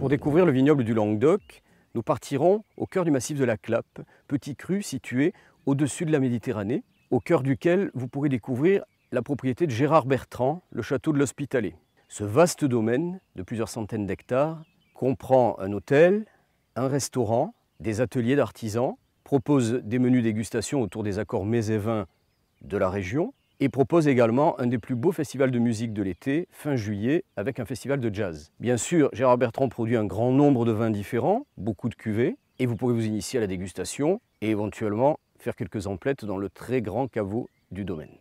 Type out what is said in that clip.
Pour découvrir le vignoble du Languedoc, nous partirons au cœur du massif de la Clappe, petit cru situé au-dessus de la Méditerranée, au cœur duquel vous pourrez découvrir la propriété de Gérard Bertrand, le château de l'Hospitalet. Ce vaste domaine de plusieurs centaines d'hectares comprend un hôtel, un restaurant, des ateliers d'artisans, propose des menus dégustation autour des accords mets et vins de la région, et propose également un des plus beaux festivals de musique de l'été, fin juillet, avec un festival de jazz. Bien sûr, Gérard Bertrand produit un grand nombre de vins différents, beaucoup de cuvées, et vous pourrez vous initier à la dégustation et éventuellement faire quelques emplettes dans le très grand caveau du domaine.